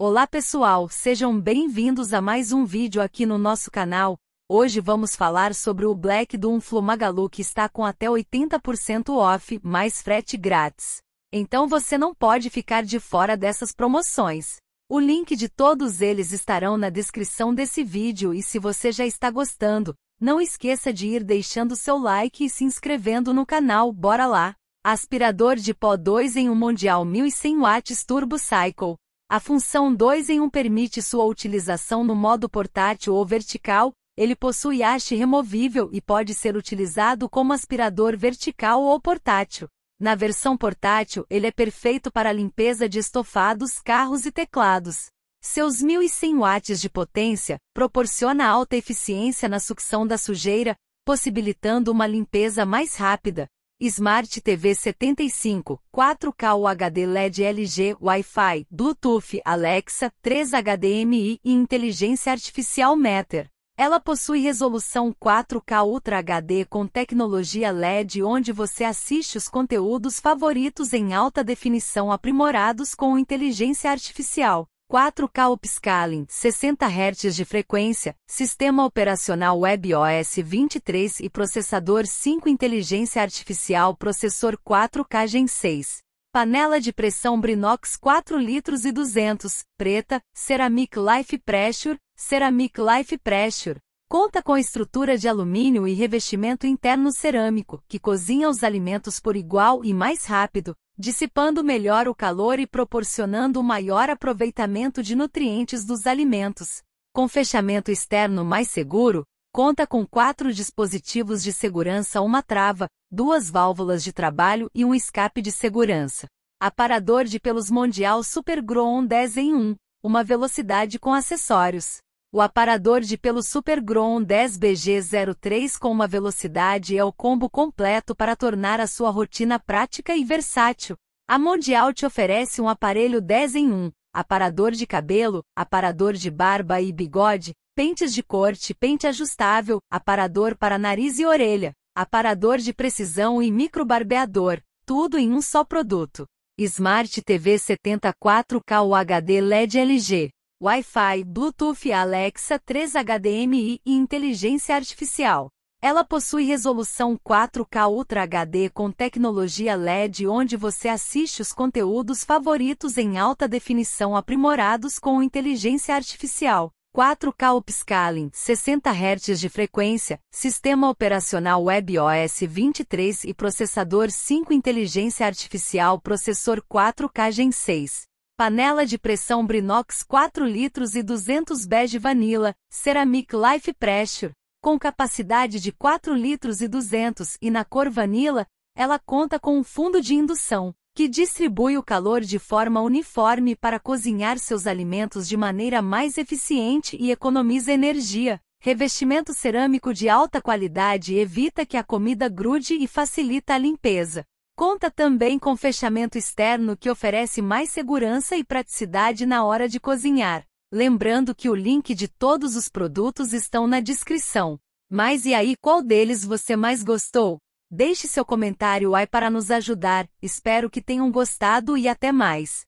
Olá pessoal, sejam bem-vindos a mais um vídeo aqui no nosso canal. Hoje vamos falar sobre o Black do Unflu Magalu que está com até 80% off, mais frete grátis. Então você não pode ficar de fora dessas promoções. O link de todos eles estarão na descrição desse vídeo e se você já está gostando, não esqueça de ir deixando seu like e se inscrevendo no canal, bora lá! Aspirador de pó 2 em um Mundial 1100 watts Turbo Cycle a função 2 em 1 um permite sua utilização no modo portátil ou vertical, ele possui haste removível e pode ser utilizado como aspirador vertical ou portátil. Na versão portátil, ele é perfeito para limpeza de estofados, carros e teclados. Seus 1.100 watts de potência proporciona alta eficiência na sucção da sujeira, possibilitando uma limpeza mais rápida, Smart TV 75, 4K UHD LED LG, Wi-Fi, Bluetooth, Alexa, 3 HDMI e inteligência artificial Matter. Ela possui resolução 4K Ultra HD com tecnologia LED onde você assiste os conteúdos favoritos em alta definição aprimorados com inteligência artificial. 4K upscaling, 60 Hz de frequência, sistema operacional WebOS 23 e processador 5 inteligência artificial processor 4K Gen 6. Panela de pressão Brinox 4 litros e 200, preta, Ceramic Life Pressure, Ceramic Life Pressure. Conta com estrutura de alumínio e revestimento interno cerâmico, que cozinha os alimentos por igual e mais rápido, dissipando melhor o calor e proporcionando maior aproveitamento de nutrientes dos alimentos. Com fechamento externo mais seguro, conta com quatro dispositivos de segurança, uma trava, duas válvulas de trabalho e um escape de segurança. Aparador de pelos Mundial Super Groon 10 em 1, uma velocidade com acessórios. O aparador de pelo Supergrom 10BG03 com uma velocidade é o combo completo para tornar a sua rotina prática e versátil. A Mondial te oferece um aparelho 10 em 1, aparador de cabelo, aparador de barba e bigode, pentes de corte, pente ajustável, aparador para nariz e orelha, aparador de precisão e microbarbeador, tudo em um só produto. Smart TV 74K UHD LED LG Wi-Fi, Bluetooth, Alexa 3 HDMI e inteligência artificial. Ela possui resolução 4K Ultra HD com tecnologia LED onde você assiste os conteúdos favoritos em alta definição aprimorados com inteligência artificial. 4K upscaling, 60 Hz de frequência, sistema operacional WebOS 23 e processador 5 inteligência artificial processor 4K Gen 6 panela de pressão Brinox 4 litros e 200 bege vanilla, Ceramic Life Pressure, com capacidade de 4 litros e 200 e na cor vanilla, ela conta com um fundo de indução, que distribui o calor de forma uniforme para cozinhar seus alimentos de maneira mais eficiente e economiza energia. Revestimento cerâmico de alta qualidade evita que a comida grude e facilita a limpeza. Conta também com fechamento externo que oferece mais segurança e praticidade na hora de cozinhar. Lembrando que o link de todos os produtos estão na descrição. Mas e aí, qual deles você mais gostou? Deixe seu comentário aí para nos ajudar. Espero que tenham gostado e até mais.